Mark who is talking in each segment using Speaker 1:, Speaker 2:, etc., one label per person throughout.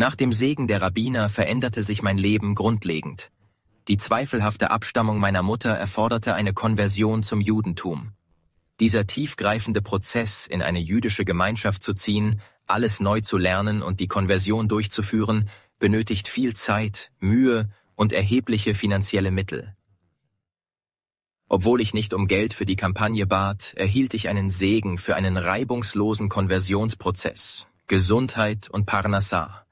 Speaker 1: Nach dem Segen der Rabbiner veränderte sich mein Leben grundlegend. Die zweifelhafte Abstammung meiner Mutter erforderte eine Konversion zum Judentum. Dieser tiefgreifende Prozess, in eine jüdische Gemeinschaft zu ziehen, alles neu zu lernen und die Konversion durchzuführen, benötigt viel Zeit, Mühe und erhebliche finanzielle Mittel. Obwohl ich nicht um Geld für die Kampagne bat, erhielt ich einen Segen für einen reibungslosen Konversionsprozess, Gesundheit und Parnassar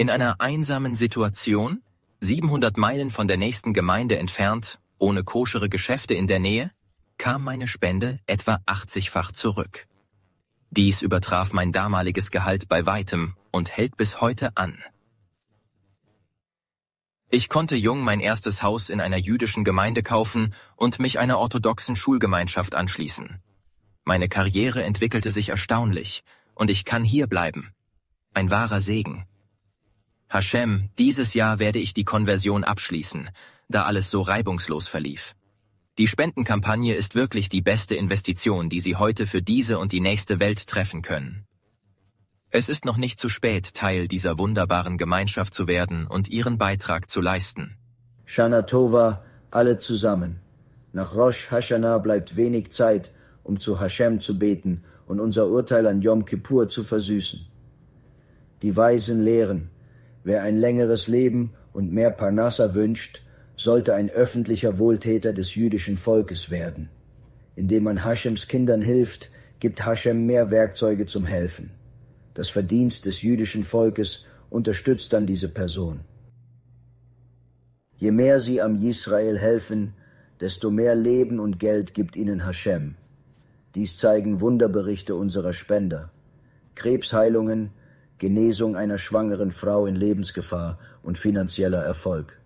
Speaker 1: in einer einsamen Situation, 700 Meilen von der nächsten Gemeinde entfernt, ohne koschere Geschäfte in der Nähe, kam meine Spende etwa 80-fach zurück. Dies übertraf mein damaliges Gehalt bei weitem und hält bis heute an. Ich konnte jung mein erstes Haus in einer jüdischen Gemeinde kaufen und mich einer orthodoxen Schulgemeinschaft anschließen. Meine Karriere entwickelte sich erstaunlich und ich kann hier bleiben. Ein wahrer Segen. Hashem, dieses Jahr werde ich die Konversion abschließen, da alles so reibungslos verlief. Die Spendenkampagne ist wirklich die beste Investition, die Sie heute für diese und die nächste Welt treffen können. Es ist noch nicht zu spät, Teil dieser wunderbaren Gemeinschaft zu werden und Ihren Beitrag zu leisten.
Speaker 2: Shana Tova, alle zusammen. Nach Rosh Hashanah bleibt wenig Zeit, um zu Hashem zu beten und unser Urteil an Yom Kippur zu versüßen. Die Weisen lehren, Wer ein längeres Leben und mehr Parnassa wünscht, sollte ein öffentlicher Wohltäter des jüdischen Volkes werden. Indem man Haschems Kindern hilft, gibt Haschem mehr Werkzeuge zum Helfen. Das Verdienst des jüdischen Volkes unterstützt dann diese Person. Je mehr sie am Israel helfen, desto mehr Leben und Geld gibt ihnen Hashem. Dies zeigen Wunderberichte unserer Spender. Krebsheilungen, Genesung einer schwangeren Frau in Lebensgefahr und finanzieller Erfolg.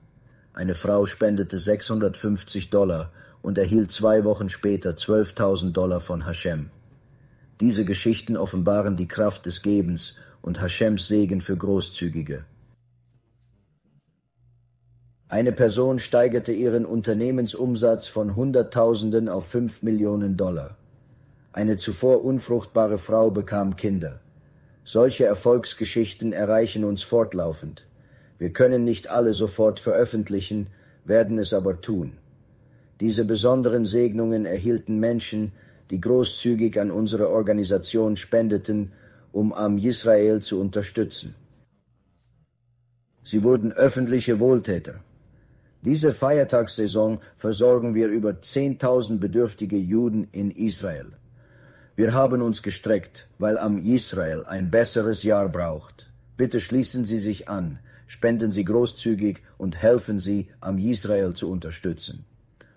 Speaker 2: Eine Frau spendete 650 Dollar und erhielt zwei Wochen später 12.000 Dollar von Hashem. Diese Geschichten offenbaren die Kraft des Gebens und Hashems Segen für Großzügige. Eine Person steigerte ihren Unternehmensumsatz von Hunderttausenden auf fünf Millionen Dollar. Eine zuvor unfruchtbare Frau bekam Kinder. Solche Erfolgsgeschichten erreichen uns fortlaufend. Wir können nicht alle sofort veröffentlichen, werden es aber tun. Diese besonderen Segnungen erhielten Menschen, die großzügig an unsere Organisation spendeten, um Am Israel zu unterstützen. Sie wurden öffentliche Wohltäter. Diese Feiertagssaison versorgen wir über 10.000 bedürftige Juden in Israel. Wir haben uns gestreckt, weil am Israel ein besseres Jahr braucht. Bitte schließen Sie sich an, spenden Sie großzügig und helfen Sie, am Israel zu unterstützen.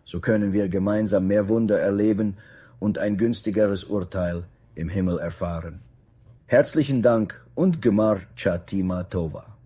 Speaker 2: So können wir gemeinsam mehr Wunder erleben und ein günstigeres Urteil im Himmel erfahren. Herzlichen Dank und Gemar Chatima Tova.